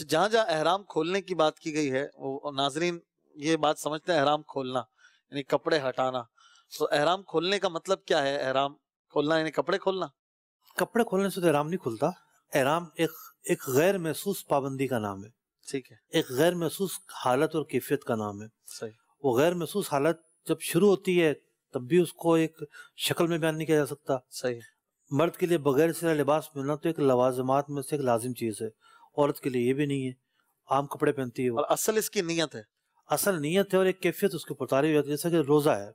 جہاں جہاں احرام کھولنے کی بات کی گئی ہے وہ ناظرین یہ بات سمجھتے ہیں احرام کھولنا یعنی کپڑے ہٹانا تو احرام کھولنے کا مطلب کیا ہے احرام کھولنا یعنی کپڑے کھولنا کپڑے کھولنے سے تو احرام نہیں کھلتا احرام ایک ایک غیر محسوس پابندی کا نام ہے ٹھیک ہے ایک غیر محسوس حالت اور کیفیت کا نام ہے صحیح وہ غیر محسوس حالت جب شروع ہوتی ہے تب بھی اس کو ایک شکل میں بیان نہیں کیا جا سکتا صحیح مرد کے لیے بغیر سرا لباس ملنا تو ایک لوازمات میں سے ایک لازم چیز ہے عورت کے لیے یہ بھی نہیں ہے عام کپڑے پہنتی ہے اصل اس کی نیت ہے اصل نیت ہے اور ایک کیفیت اس کے اوپر تاری ہے جیسا کہ روزہ ہے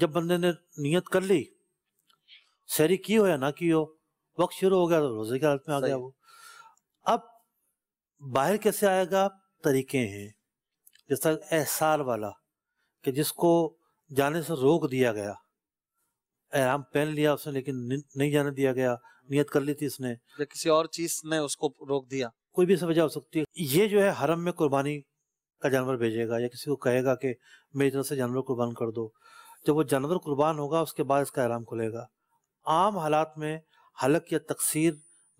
جب بندے نے نیت کر لی سحری کی ہو یا نہ کی ہو وقت شروع ہو گیا تو روزے کی حالت میں آ گیا وہ اب باہر کیسے آئے گا طریقے ہیں جیسا احسار والا کہ جس کو جانے سے روک دیا گیا احرام پہن لیا اس نے لیکن نہیں جانے دیا گیا نیت کر لی تھی اس نے یا کسی اور چیز نے اس کو روک دیا کوئی بھی اس وجہ ہو سکتی ہے یہ جو ہے حرم میں قربانی کا جانور بھیجے گا یا کسی کو کہے گا کہ میری طرح سے جانور قربان کر دو جب وہ جانور قربان ہوگا اس کے بعد اس کا احرام کھلے گا عام حالات میں حلق یا تقصیر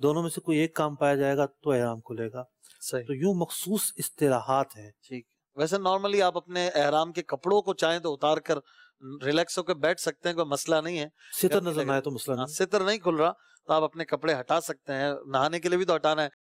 دونوں میں سے کوئی ایک کام پایا جائے گا تو احرام کھلے گا صحیح. تو یوں مخصوص اصطلاحات ہیں ٹھیک ویسے نارملی آپ اپنے احرام کے کپڑوں کو چاہیں تو اتار کر ریلیکس ہو کے بیٹھ سکتے ہیں کوئی مسئلہ نہیں ہے ستر نظر نہ ہے نہیں ہاں، ستر نہیں کھل رہا تو آپ اپنے کپڑے ہٹا سکتے ہیں نہانے کے لیے بھی تو ہٹانا ہے